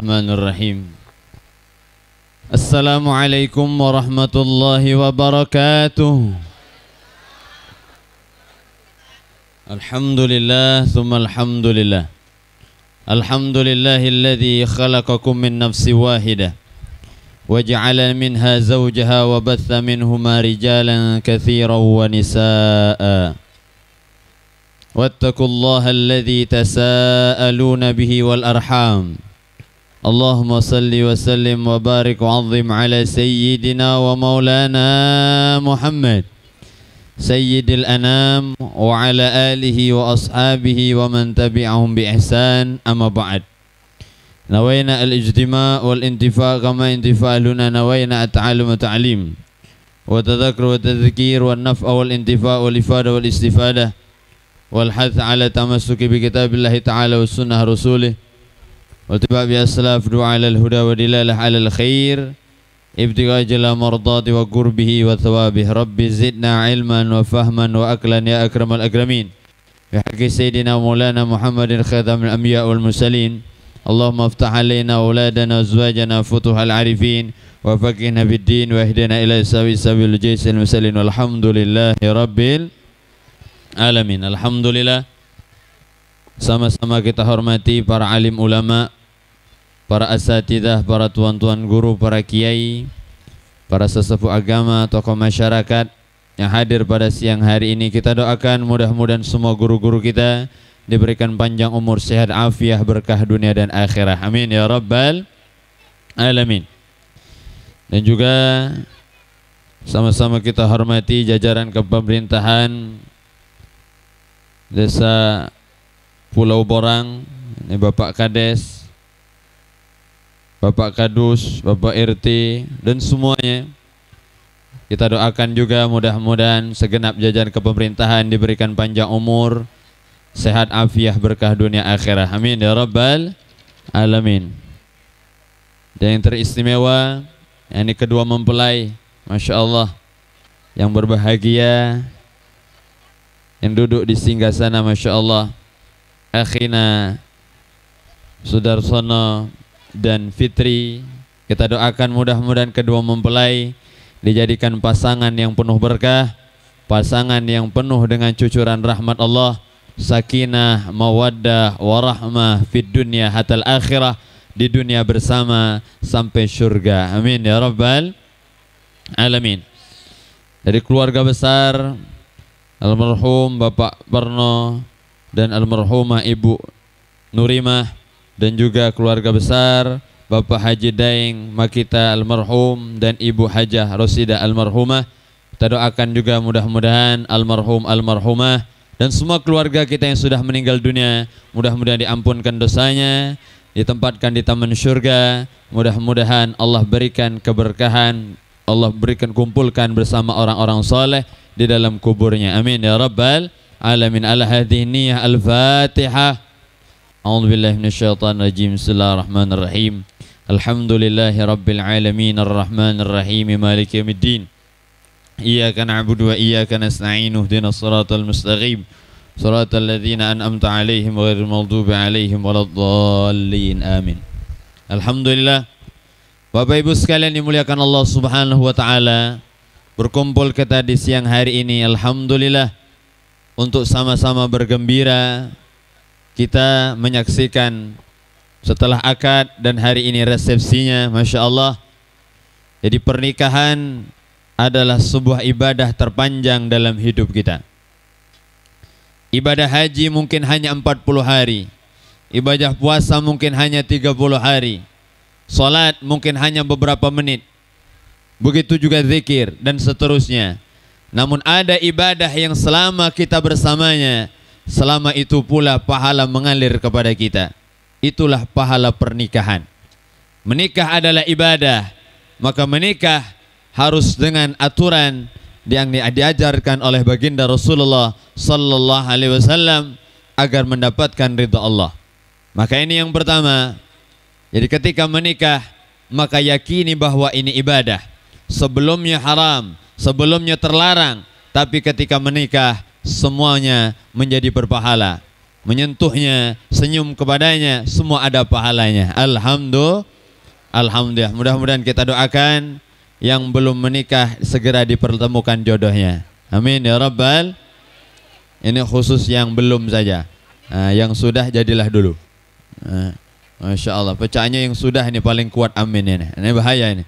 الرحمن الرحيم السلام عليكم ورحمة الله وبركاته الحمد لله ثم الحمد لله الحمد لله الذي خلقكم من نفس واحدة وجعل منها زوجها وبث منهما رجالا كثيرا ونساء واتقوا الله الذي تساءلون به والأرحام اللهم صل وسلم وبارك وعظم على سيدنا ومولانا محمد سيد الأنام وعلى آله وأصحابه ومن تبعهم بإحسان أما بعد نوينا الاجتماع والانتفاع كما انتفاع لنا نوينا التعلم والتعليم وتذكر والتذكير والنفع والانتفاع والإفادة والاستفادة والحث على تمسك بكتاب الله تعالى والسنة رسوله واتبع بأسلاف دعاء على الهدى ودلالة على الخير ابتغاء جل مرضات وقربه وثوابه رب زدنا علما وفهما وأكلا يا أكرم الأكرمين بحق سيدنا مولانا محمد خاتم الأنبياء والمرسلين اللهم افتح علينا أولادنا وزواجنا فتوح العارفين وفقنا بالدين واهدنا إلى سبيل سبيل الجيش المسلين والحمد لله رب العالمين الحمد لله Sama-sama kita hormati para alim ulama para asatidah, para tuan-tuan guru, para kiai, para sesepuh agama, tokoh masyarakat yang hadir pada siang hari ini. Kita doakan mudah-mudahan semua guru-guru kita diberikan panjang umur, sehat, afiah, berkah dunia dan akhirah. Amin ya rabbal alamin. Dan juga sama-sama kita hormati jajaran kepemerintahan Desa Pulau Borang, ini Bapak Kades, Bapak Kadus, Bapak RT dan semuanya. Kita doakan juga mudah-mudahan segenap jajaran kepemerintahan diberikan panjang umur, sehat afiah berkah dunia akhirah. Amin ya rabbal alamin. Dan yang teristimewa yang ini kedua mempelai, Masya Allah yang berbahagia yang duduk di singgah sana Masya Allah akhina Sudarsono dan Fitri. Kita doakan mudah-mudahan kedua mempelai dijadikan pasangan yang penuh berkah, pasangan yang penuh dengan cucuran rahmat Allah, sakinah, mawaddah, warahmah fid dunya hatal akhirah di dunia bersama sampai syurga. Amin ya rabbal alamin. Dari keluarga besar almarhum Bapak Barno dan almarhumah Ibu Nurimah dan juga keluarga besar Bapak Haji Daeng Makita almarhum dan Ibu Hajah Rosida almarhumah. Kita doakan juga mudah-mudahan almarhum almarhumah dan semua keluarga kita yang sudah meninggal dunia mudah-mudahan diampunkan dosanya, ditempatkan di taman surga. Mudah-mudahan Allah berikan keberkahan, Allah berikan kumpulkan bersama orang-orang soleh di dalam kuburnya. Amin ya rabbal alamin. Al-hadiniyah al-fatihah. أعوذ بالله من الشيطان الرجيم بسم الله الرحمن الرحيم الحمد لله رب العالمين الرحمن الرحيم مالك يوم الدين إياك نعبد وإياك نستعين اهدنا الصراط المستقيم صراط الذين أنأمت عليهم غير المغضوب عليهم ولا الضالين آمين الحمد لله Bapak Ibu sekalian dimuliakan Allah Subhanahu wa taala. Berkumpul kita di siang hari ini alhamdulillah untuk sama-sama bergembira kita menyaksikan setelah akad dan hari ini resepsinya Masya Allah jadi pernikahan adalah sebuah ibadah terpanjang dalam hidup kita ibadah haji mungkin hanya 40 hari ibadah puasa mungkin hanya 30 hari salat mungkin hanya beberapa menit begitu juga zikir dan seterusnya namun ada ibadah yang selama kita bersamanya Selama itu pula pahala mengalir kepada kita. Itulah pahala pernikahan. Menikah adalah ibadah, maka menikah harus dengan aturan yang diajarkan oleh baginda Rasulullah sallallahu alaihi wasallam agar mendapatkan ridha Allah. Maka ini yang pertama. Jadi ketika menikah maka yakini bahwa ini ibadah. Sebelumnya haram, sebelumnya terlarang, tapi ketika menikah semuanya menjadi berpahala. Menyentuhnya, senyum kepadanya, semua ada pahalanya. Alhamdulillah. Alhamdulillah. Mudah-mudahan kita doakan yang belum menikah segera dipertemukan jodohnya. Amin ya rabbal. Ini khusus yang belum saja. Nah, yang sudah jadilah dulu. Nah, Masya Allah. pecahnya yang sudah ini paling kuat. Amin ini. Ini bahaya ini.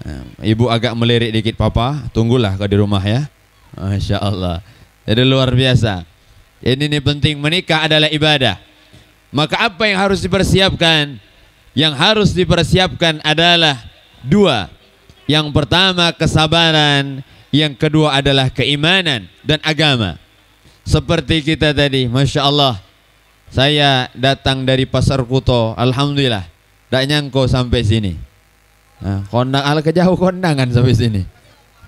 Ah, ibu agak melirik dikit papa. Tunggulah kau di rumah ya. Masya Allah. Jadi luar biasa. Ini ini penting menikah adalah ibadah. Maka apa yang harus dipersiapkan? Yang harus dipersiapkan adalah dua. Yang pertama kesabaran, yang kedua adalah keimanan dan agama. Seperti kita tadi, masya Allah, saya datang dari Pasar Kuto, alhamdulillah, tak nyangkau sampai sini. Nah, kondang al kejauh kondangan sampai sini.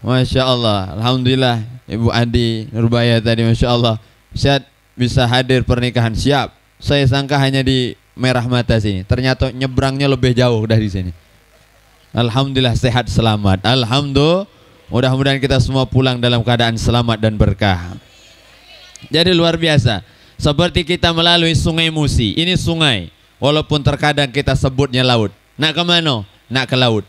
Masya Allah, Alhamdulillah Ibu Andi Nurbaya tadi Masya Allah Syad bisa hadir pernikahan siap Saya sangka hanya di merah mata sini Ternyata nyebrangnya lebih jauh dari sini Alhamdulillah sehat selamat Alhamdulillah Mudah-mudahan kita semua pulang dalam keadaan selamat dan berkah Jadi luar biasa Seperti kita melalui sungai Musi Ini sungai Walaupun terkadang kita sebutnya laut Nak ke mana? Nak ke laut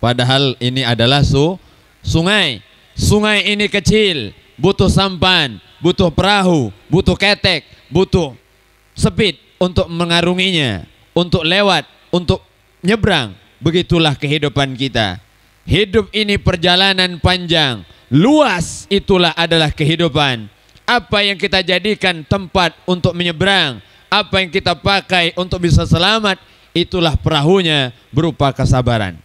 Padahal ini adalah su sungai. Sungai ini kecil, butuh sampan, butuh perahu, butuh ketek, butuh sepit untuk mengarunginya, untuk lewat, untuk nyebrang. Begitulah kehidupan kita. Hidup ini perjalanan panjang, luas itulah adalah kehidupan. Apa yang kita jadikan tempat untuk menyeberang, apa yang kita pakai untuk bisa selamat, itulah perahunya berupa kesabaran.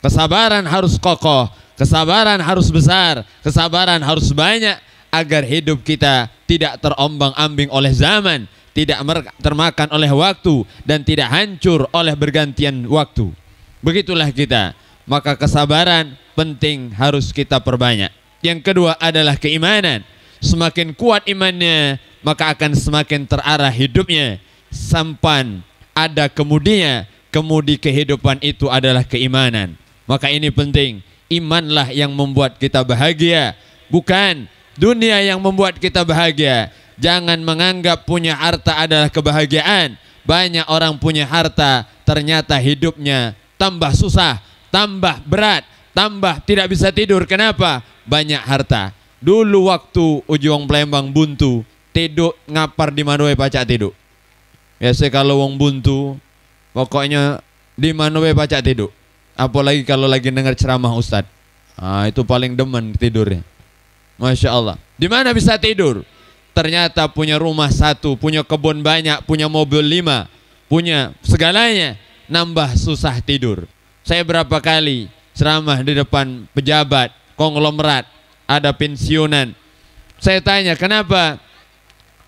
Kesabaran harus kokoh, Kesabaran harus besar, kesabaran harus banyak agar hidup kita tidak terombang-ambing oleh zaman, tidak termakan oleh waktu dan tidak hancur oleh bergantian waktu. Begitulah kita. Maka kesabaran penting harus kita perbanyak. Yang kedua adalah keimanan. Semakin kuat imannya, maka akan semakin terarah hidupnya. Sampan ada kemudinya, kemudi kehidupan itu adalah keimanan. Maka ini penting imanlah yang membuat kita bahagia, bukan dunia yang membuat kita bahagia. Jangan menganggap punya harta adalah kebahagiaan. Banyak orang punya harta, ternyata hidupnya tambah susah, tambah berat, tambah tidak bisa tidur. Kenapa? Banyak harta. Dulu waktu ujung Palembang buntu, tidur ngapar di manuwe pacak tidur. Biasa kalau wong buntu, pokoknya di manuwe pacak tidur. Apalagi kalau lagi dengar ceramah Ustadz. Ah, itu paling demen tidurnya. Masya Allah. Di mana bisa tidur? Ternyata punya rumah satu, punya kebun banyak, punya mobil lima, punya segalanya. Nambah susah tidur. Saya berapa kali ceramah di depan pejabat, konglomerat, ada pensiunan. Saya tanya, kenapa?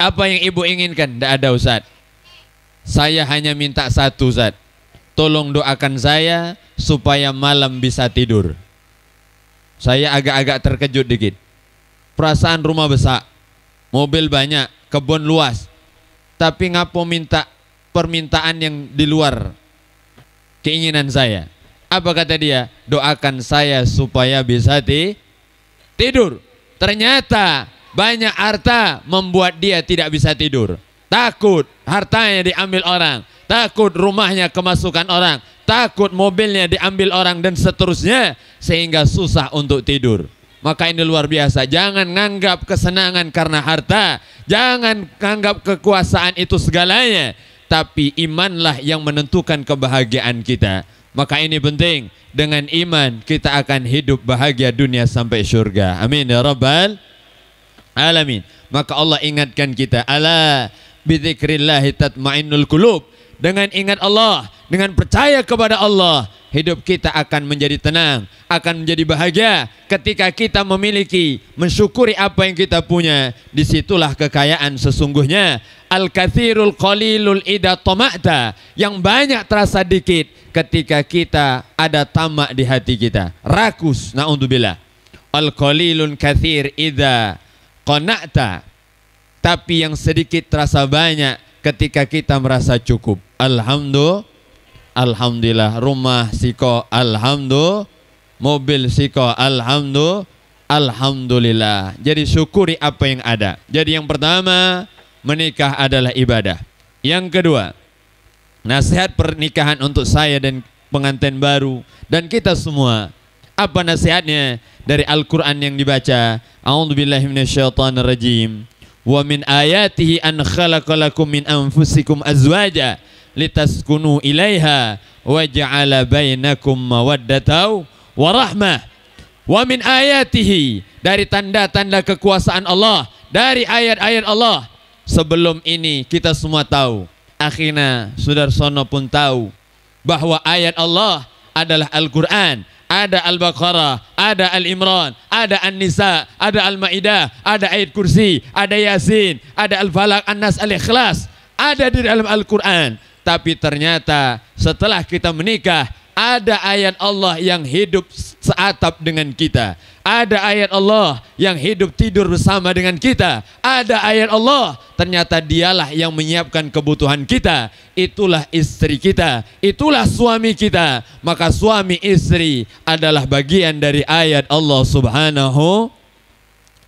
Apa yang ibu inginkan? Tidak ada Ustaz. Saya hanya minta satu Ustaz tolong doakan saya supaya malam bisa tidur. Saya agak-agak terkejut dikit. Perasaan rumah besar, mobil banyak, kebun luas. Tapi ngapo minta permintaan yang di luar keinginan saya. Apa kata dia? Doakan saya supaya bisa ti tidur. Ternyata banyak harta membuat dia tidak bisa tidur. Takut hartanya diambil orang takut rumahnya kemasukan orang, takut mobilnya diambil orang dan seterusnya sehingga susah untuk tidur. Maka ini luar biasa. Jangan nganggap kesenangan karena harta, jangan nganggap kekuasaan itu segalanya, tapi imanlah yang menentukan kebahagiaan kita. Maka ini penting. Dengan iman kita akan hidup bahagia dunia sampai syurga. Amin ya rabbal alamin. Maka Allah ingatkan kita, ala bidzikrillah tatmainnul qulub dengan ingat Allah, dengan percaya kepada Allah, hidup kita akan menjadi tenang, akan menjadi bahagia ketika kita memiliki, mensyukuri apa yang kita punya. Disitulah kekayaan sesungguhnya. Al-kathirul qalilul ida tomata. Yang banyak terasa dikit ketika kita ada tamak di hati kita. Rakus, na'udzubillah. Al-qalilun kathir ida konakta. Tapi yang sedikit terasa banyak ketika kita merasa cukup. Alhamdulillah. Alhamdulillah rumah siko alhamdulillah mobil siko alhamdulillah alhamdulillah jadi syukuri apa yang ada jadi yang pertama menikah adalah ibadah yang kedua nasihat pernikahan untuk saya dan pengantin baru dan kita semua apa nasihatnya dari Al-Quran yang dibaca A'udzubillahiminasyaitonirrajim Wa min ayatihi an khalaqalakum min anfusikum azwaja litaskunu ilaiha wa ja'ala bainakum mawaddatau wa rahmah. Wa min ayatihi dari tanda-tanda kekuasaan Allah, dari ayat-ayat Allah. Sebelum ini kita semua tahu, akhirnya Sudarsono pun tahu bahwa ayat Allah adalah Al-Qur'an ada Al-Baqarah, ada Al-Imran, ada An-Nisa, ada Al-Maidah, ada ayat kursi, ada Yasin, ada Al-Falaq, An-Nas, Al-Ikhlas, ada di dalam Al-Qur'an. Tapi ternyata setelah kita menikah ada ayat Allah yang hidup seatap dengan kita. Ada ayat Allah yang hidup tidur bersama dengan kita. Ada ayat Allah, ternyata dialah yang menyiapkan kebutuhan kita. Itulah istri kita, itulah suami kita. Maka suami istri adalah bagian dari ayat Allah Subhanahu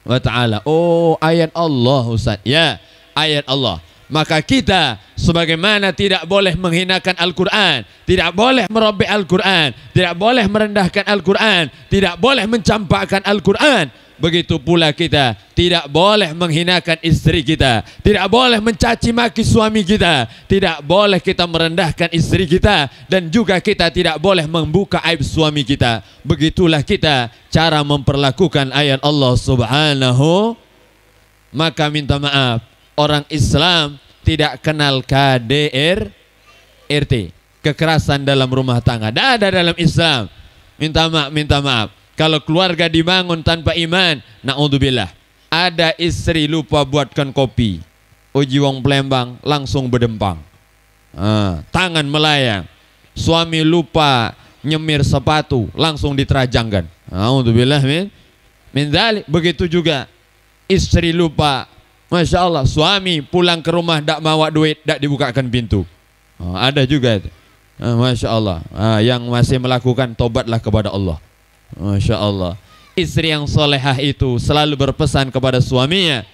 wa taala. Oh, ayat Allah Ustaz. Ya, ayat Allah. Maka kita sebagaimana tidak boleh menghinakan Al-Quran Tidak boleh merobek Al-Quran Tidak boleh merendahkan Al-Quran Tidak boleh mencampakkan Al-Quran Begitu pula kita tidak boleh menghinakan istri kita Tidak boleh mencaci maki suami kita Tidak boleh kita merendahkan istri kita Dan juga kita tidak boleh membuka aib suami kita Begitulah kita cara memperlakukan ayat Allah subhanahu Maka minta maaf orang Islam tidak kenal KDR, RT, kekerasan dalam rumah tangga. Tidak ada dalam Islam. Minta maaf, minta maaf. Kalau keluarga dibangun tanpa iman, naudzubillah. Ada istri lupa buatkan kopi. Uji wong Pelembang langsung berdempang. Ah, tangan melayang. Suami lupa nyemir sepatu, langsung diterajangkan. Naudzubillah min. Min Begitu juga istri lupa Masya Allah, suami pulang ke rumah tidak mawa duit, tidak dibukakan pintu. Oh, ada juga itu. Masya Allah, ah, yang masih melakukan tobatlah kepada Allah. Masya Allah. Istri yang solehah itu selalu berpesan kepada suaminya,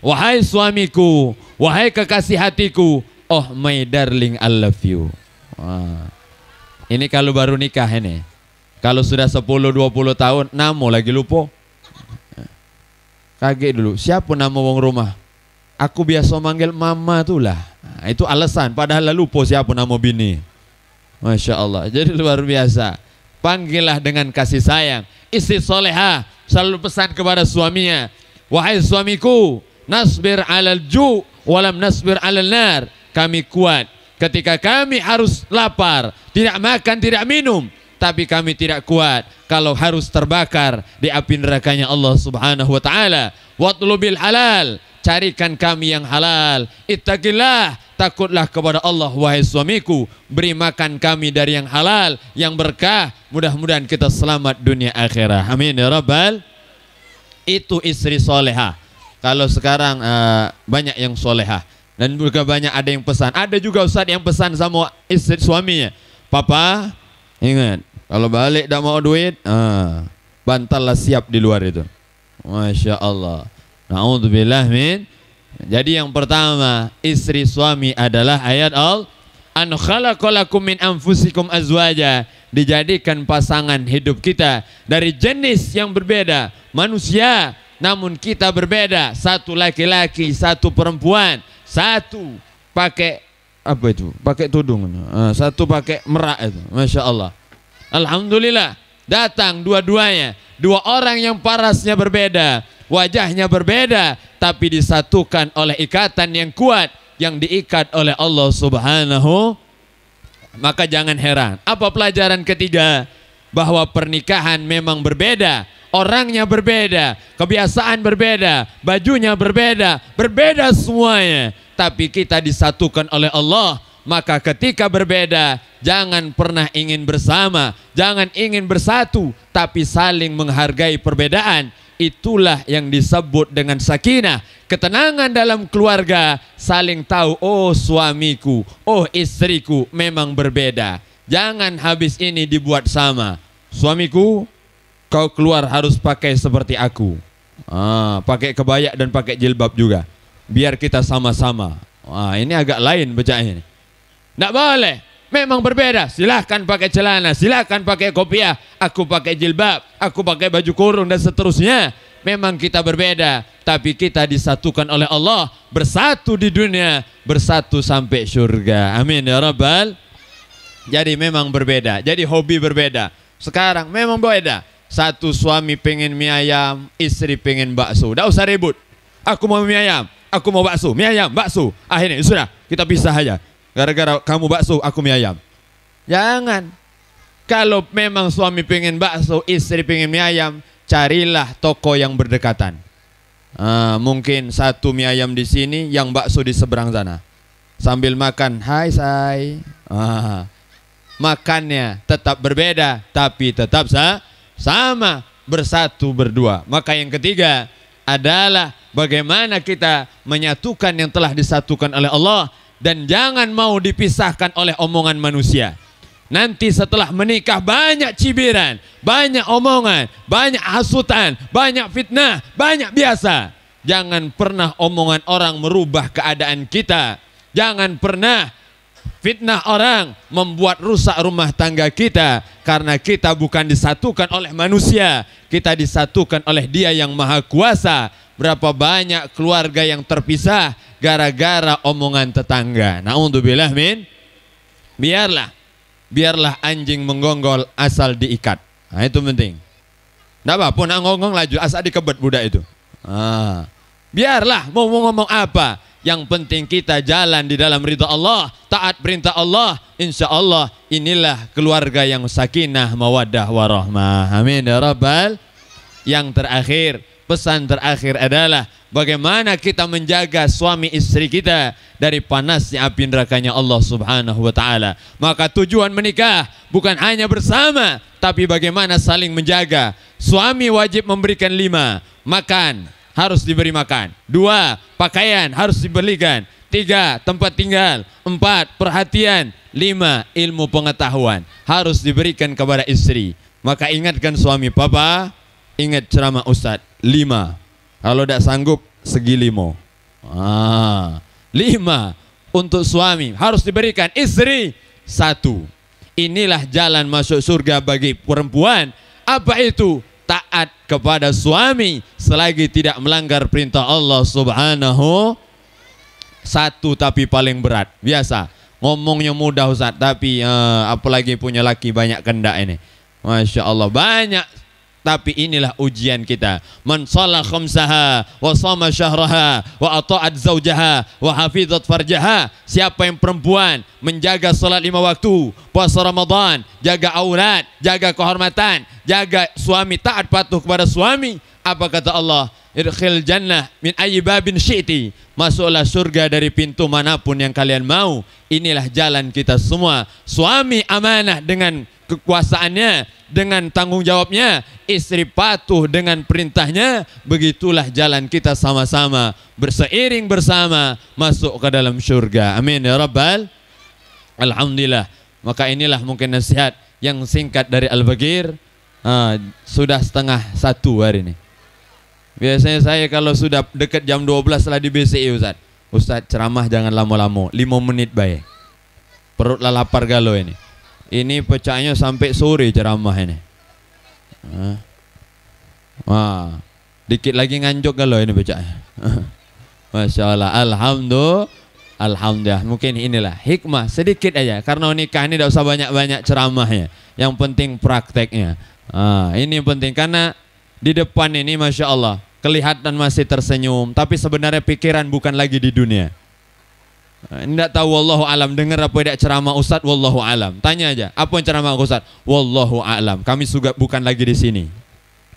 Wahai suamiku, wahai kekasih hatiku, oh my darling I love you. Wah. Ini kalau baru nikah ini. Kalau sudah 10-20 tahun, namo lagi lupa. Kaget dulu, siapa nama wong rumah? Aku biasa manggil mama itulah. Nah, itu alasan. Padahal lalu siapa nama bini. Masya Allah. Jadi luar biasa. Panggillah dengan kasih sayang. Istri soleha selalu pesan kepada suaminya. Wahai suamiku, nasbir alal ju walam nasbir alal nar. Kami kuat ketika kami harus lapar, tidak makan, tidak minum, tapi kami tidak kuat kalau harus terbakar di api nerakanya Allah Subhanahu wa taala. Watlubil halal carikan kami yang halal. Ittaqillah, takutlah kepada Allah wahai suamiku. Beri makan kami dari yang halal, yang berkah. Mudah-mudahan kita selamat dunia akhirah. Amin ya rabbal. Itu istri soleha. Kalau sekarang uh, banyak yang soleha. Dan juga banyak ada yang pesan. Ada juga Ustaz yang pesan sama istri suaminya. Papa, ingat. Kalau balik dah mau duit, uh, bantallah siap di luar itu. Masya Allah. Na'udzubillah min. Jadi yang pertama, istri suami adalah ayat al an khalaqalakum min anfusikum azwaja. Dijadikan pasangan hidup kita dari jenis yang berbeda, manusia namun kita berbeda, satu laki-laki, satu perempuan, satu pakai apa itu? Pakai tudung. Ah, satu pakai merak itu. Masya Allah. Alhamdulillah datang dua-duanya. Dua orang yang parasnya berbeda wajahnya berbeda tapi disatukan oleh ikatan yang kuat yang diikat oleh Allah Subhanahu maka jangan heran apa pelajaran ketiga bahwa pernikahan memang berbeda orangnya berbeda, kebiasaan berbeda, bajunya berbeda, berbeda semuanya. Tapi kita disatukan oleh Allah. Maka ketika berbeda, jangan pernah ingin bersama, jangan ingin bersatu, tapi saling menghargai perbedaan itulah yang disebut dengan sakinah. Ketenangan dalam keluarga, saling tahu, oh suamiku, oh istriku memang berbeda. Jangan habis ini dibuat sama. Suamiku, kau keluar harus pakai seperti aku. Ah, pakai kebaya dan pakai jilbab juga. Biar kita sama-sama. Ah, ini agak lain bacaannya. Tidak boleh. Memang berbeda. Silahkan pakai celana, silahkan pakai kopiah. Aku pakai jilbab, aku pakai baju kurung dan seterusnya. Memang kita berbeda, tapi kita disatukan oleh Allah, bersatu di dunia, bersatu sampai surga. Amin ya rabbal. Jadi memang berbeda. Jadi hobi berbeda. Sekarang memang berbeda. Satu suami pengen mie ayam, istri pengen bakso. Tidak usah ribut. Aku mau mie ayam, aku mau bakso. Mie ayam, bakso. Akhirnya sudah, kita pisah aja. Gara-gara kamu bakso, aku mie ayam. Jangan. Kalau memang suami pengen bakso, istri pengen mie ayam, carilah toko yang berdekatan. Uh, mungkin satu mie ayam di sini, yang bakso di seberang sana. Sambil makan, hai say. Uh, ah, makannya tetap berbeda, tapi tetap sa sama bersatu berdua. Maka yang ketiga adalah bagaimana kita menyatukan yang telah disatukan oleh Allah dan jangan mau dipisahkan oleh omongan manusia. Nanti setelah menikah banyak cibiran, banyak omongan, banyak hasutan, banyak fitnah, banyak biasa. Jangan pernah omongan orang merubah keadaan kita. Jangan pernah fitnah orang membuat rusak rumah tangga kita karena kita bukan disatukan oleh manusia, kita disatukan oleh Dia yang Maha Kuasa Berapa banyak keluarga yang terpisah gara-gara omongan tetangga. Na'udzubillah min. Biarlah. Biarlah anjing menggonggol asal diikat. Nah, itu penting. Tidak apa, pun ngonggong laju asal dikebet budak itu. Ah. Biarlah mau ngomong apa. Yang penting kita jalan di dalam ridha Allah, taat perintah Allah, insya Allah inilah keluarga yang sakinah, mawadah, warahmah. Amin ya rabbal. Yang terakhir, Pesan terakhir adalah bagaimana kita menjaga suami istri kita dari panasnya api nerakanya Allah Subhanahu wa taala. Maka tujuan menikah bukan hanya bersama, tapi bagaimana saling menjaga. Suami wajib memberikan lima, makan harus diberi makan. Dua, pakaian harus diberikan. Tiga, tempat tinggal. Empat, perhatian. Lima, ilmu pengetahuan harus diberikan kepada istri. Maka ingatkan suami, Papa, ingat ceramah Ustadz lima kalau tidak sanggup segi limo ah, lima untuk suami harus diberikan istri satu inilah jalan masuk surga bagi perempuan apa itu taat kepada suami selagi tidak melanggar perintah Allah subhanahu satu tapi paling berat biasa ngomongnya mudah Ustaz tapi uh, apalagi punya laki banyak kendak ini Masya Allah banyak Tapi inilah ujian kita. Man salah khamsaha wa sama syahraha wa ata'at zawjaha wa hafizat farjaha. Siapa yang perempuan menjaga salat lima waktu, puasa Ramadan, jaga aurat, jaga kehormatan, jaga suami, taat patuh kepada suami. Apa kata Allah? Irkhil jannah min ayibabin syi'ti. Masuklah surga dari pintu manapun yang kalian mau. Inilah jalan kita semua. Suami amanah dengan kekuasaannya, dengan tanggung jawabnya, istri patuh dengan perintahnya, begitulah jalan kita sama-sama berseiring bersama masuk ke dalam surga. Amin ya rabbal alhamdulillah. Maka inilah mungkin nasihat yang singkat dari Al-Bagir. Uh, sudah setengah satu hari ini. Biasanya saya kalau sudah dekat jam 12 setelah di BCI Ustaz. Ustaz ceramah jangan lama-lama, 5 menit baik. Perut lapar galau ini. Ini pecahnya sampai sore ceramah ini. Wah, dikit lagi nganjuk galau ini pecahnya. Masya Allah, Alhamdulillah. Alhamdulillah. Mungkin inilah hikmah sedikit aja. Karena nikah ini tidak usah banyak-banyak ceramahnya. Yang penting prakteknya. Ah, ini penting karena di depan ini masya Allah kelihatan masih tersenyum, tapi sebenarnya pikiran bukan lagi di dunia. Tidak tahu wallahu alam dengar apa tidak ceramah Ustadz wallahu alam. Tanya aja, apa yang ceramah Ustadz? Wallahu alam. Kami juga bukan lagi di sini.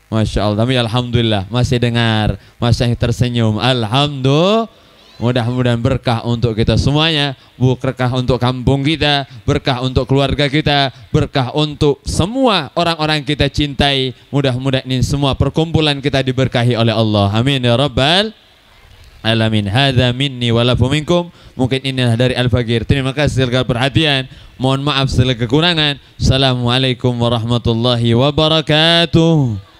Masya Allah, tapi Alhamdulillah masih dengar, masih tersenyum. Alhamdulillah Mudah-mudahan berkah untuk kita semuanya, berkah untuk kampung kita, berkah untuk keluarga kita, berkah untuk semua orang-orang kita cintai. Mudah-mudahan ini semua perkumpulan kita diberkahi oleh Allah. Amin ya rabbal alamin. Hadza minni wa minkum. Mungkin ini dari al fagir Terima kasih segala perhatian. Mohon maaf segala kekurangan. Assalamualaikum warahmatullahi wabarakatuh.